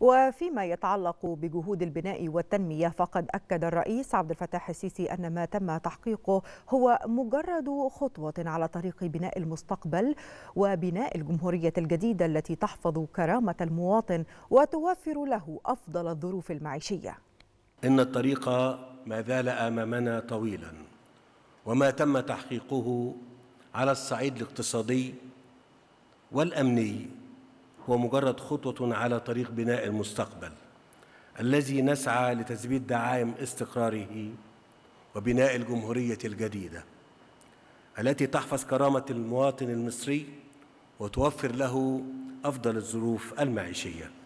وفيما يتعلق بجهود البناء والتنمية فقد أكد الرئيس عبد الفتاح السيسي أن ما تم تحقيقه هو مجرد خطوة على طريق بناء المستقبل وبناء الجمهورية الجديدة التي تحفظ كرامة المواطن وتوفر له أفضل الظروف المعيشية إن الطريق ما زال أمامنا طويلا وما تم تحقيقه على الصعيد الاقتصادي والأمني هو مجرد خطوة على طريق بناء المستقبل الذي نسعى لتثبيت دعائم استقراره وبناء الجمهورية الجديدة التي تحفظ كرامة المواطن المصري وتوفر له أفضل الظروف المعيشية